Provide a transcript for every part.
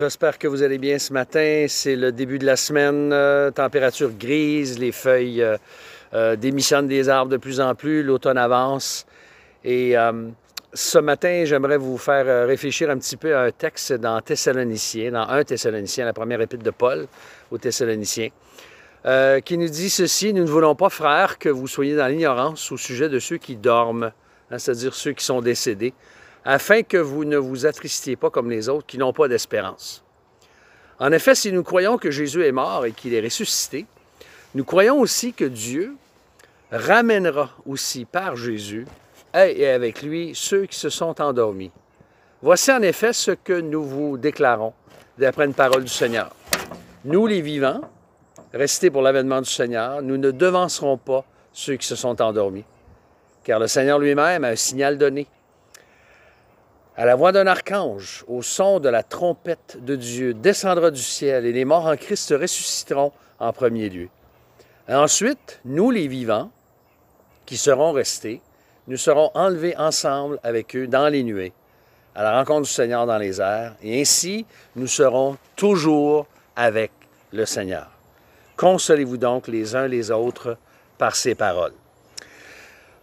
J'espère que vous allez bien ce matin. C'est le début de la semaine, euh, température grise, les feuilles euh, euh, démissionnent des arbres de plus en plus, l'automne avance. Et ce matin, j'aimerais vous faire réfléchir un petit peu à un texte dans Thessaloniciens, dans 1 Thessalonicien, la première épître de Paul aux Thessaloniciens, qui nous dit ceci, nous ne voulons pas, frères, que vous soyez dans l'ignorance au sujet de ceux qui dorment, hein, c'est-à-dire ceux qui sont décédés afin que vous ne vous attristiez pas comme les autres qui n'ont pas d'espérance. En effet, si nous croyons que Jésus est mort et qu'il est ressuscité, nous croyons aussi que Dieu ramènera aussi par Jésus et avec lui ceux qui se sont endormis. Voici en effet ce que nous vous déclarons d'après une parole du Seigneur. Nous, les vivants, restés pour l'avènement du Seigneur, nous ne devancerons pas ceux qui se sont endormis, car le Seigneur lui-même a un signal donné à la voix d'un archange, au son de la trompette de Dieu, descendra du ciel, et les morts en Christ ressusciteront en premier lieu. ensuite, nous les vivants, qui serons restés, nous serons enlevés ensemble avec eux dans les nuées, à la rencontre du Seigneur dans les airs, et ainsi nous serons toujours avec le Seigneur. Consolez-vous donc les uns les autres par ces paroles.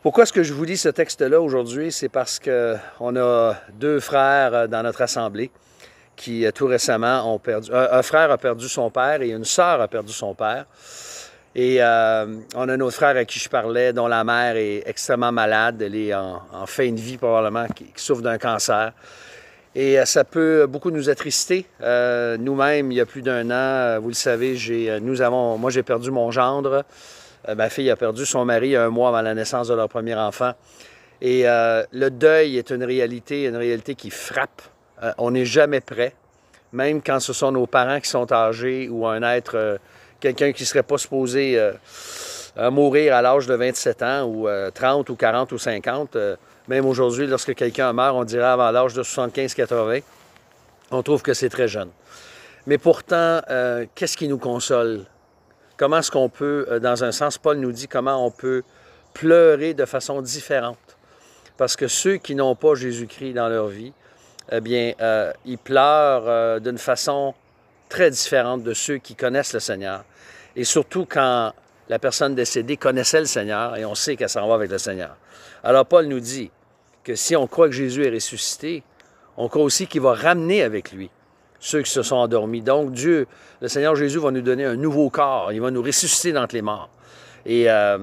Pourquoi est-ce que je vous lis ce texte-là aujourd'hui? C'est parce qu'on a deux frères euh, dans notre assemblée qui, euh, tout récemment, ont perdu... Un, frère a perdu son père et une sœur a perdu son père. Et euh, on a un autre frère à qui je parlais, dont la mère est extrêmement malade. Elle est en, fin de vie, probablement, qui, souffre d'un cancer. Et ça peut beaucoup nous attrister. Nous-mêmes, il y a plus d'un an, vous le savez, nous avons, moi j'ai perdu mon gendre. Euh, ma fille a perdu son mari un mois avant la naissance de leur premier enfant. Et euh, le deuil est une réalité, une réalité qui frappe. Euh, on n'est jamais prêt, même quand ce sont nos parents qui sont âgés ou un être, quelqu'un qui ne serait pas supposé mourir à l'âge de 27 ans ou 30 ou 40 ou 50. même aujourd'hui, lorsque quelqu'un meurt, on dirait avant l'âge de 75-80, on trouve que c'est très jeune. Mais pourtant, qu'est-ce qui nous console Comment est-ce qu'on peut, euh, dans un sens, Paul nous dit comment on peut pleurer de façon différente. Parce que ceux qui n'ont pas Jésus-Christ dans leur vie, eh bien, euh, ils pleurent euh, d'une façon très différente de ceux qui connaissent le Seigneur. Et surtout quand la personne décédée connaissait le Seigneur et on sait qu'elle s'en va avec le Seigneur. Alors Paul nous dit que si on croit que Jésus est ressuscité, on croit aussi qu'il va ramener avec lui ceux qui se sont endormis. Donc Dieu, le Seigneur Jésus va nous donner un nouveau corps, il va nous ressusciter d'entre les morts. Et euh,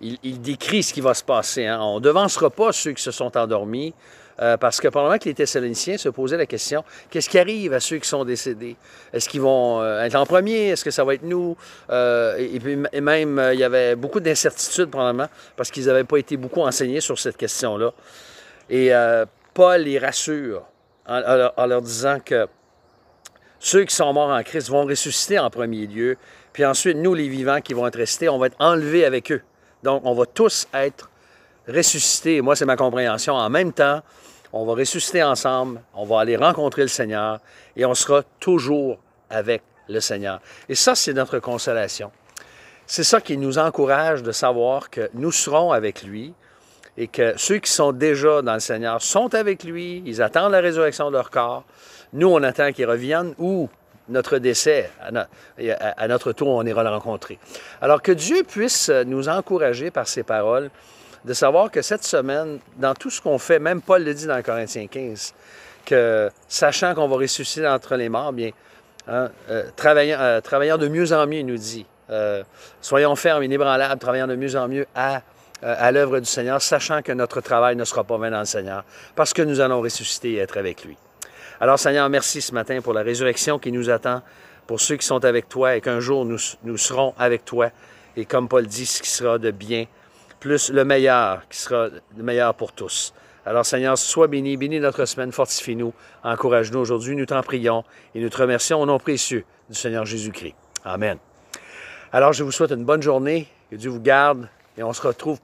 il, décrit ce qui va se passer. Hein. On ne devancera pas ceux qui se sont endormis, euh, parce que pendant que les Thessaloniciens se posaient la question, qu'est-ce qui arrive à ceux qui sont décédés? Est-ce qu'ils vont euh, être en premier? Est-ce que ça va être nous? et, puis même, il y avait beaucoup d'incertitudes, probablement, parce qu'ils n'avaient pas été beaucoup enseignés sur cette question-là. Et Paul les rassure en leur disant que ceux qui sont morts en Christ vont ressusciter en premier lieu, puis ensuite, nous, les vivants qui vont être restés, on va être enlevés avec eux. Donc, on va tous être ressuscités. Moi, c'est ma compréhension. En même temps, on va ressusciter ensemble, on va aller rencontrer le Seigneur et on sera toujours avec le Seigneur. Et ça, c'est notre consolation. C'est ça qui nous encourage de savoir que nous serons avec lui, et que ceux qui sont déjà dans le Seigneur sont avec lui, ils attendent la résurrection de leur corps. Nous, on attend qu'ils reviennent ou notre décès, à notre tour, on ira le rencontrer. Alors que Dieu puisse nous encourager par ses paroles, de savoir que cette semaine, dans tout ce qu'on fait, même Paul le dit dans Corinthiens 15, que sachant qu'on va ressusciter entre les morts, bien, hein, euh, euh, travaillant, de mieux en mieux, il nous dit, euh, soyons fermes, inébranlables, travaillant de mieux en mieux à euh, à l'œuvre du Seigneur, sachant que notre travail ne sera pas vain dans le Seigneur, parce que nous allons ressusciter et être avec lui. Alors Seigneur, merci ce matin pour la résurrection qui nous attend, pour ceux qui sont avec toi et qu'un jour nous, nous serons avec toi. Et comme Paul dit, ce qui sera de bien, plus le meilleur, qui sera le meilleur pour tous. Alors Seigneur, sois béni, béni notre semaine, fortifie-nous, encourage-nous aujourd'hui, nous t'en prions et nous te remercions au nom précieux du Seigneur Jésus-Christ. Amen. Alors je vous souhaite une bonne journée, que Dieu vous garde et on se retrouve.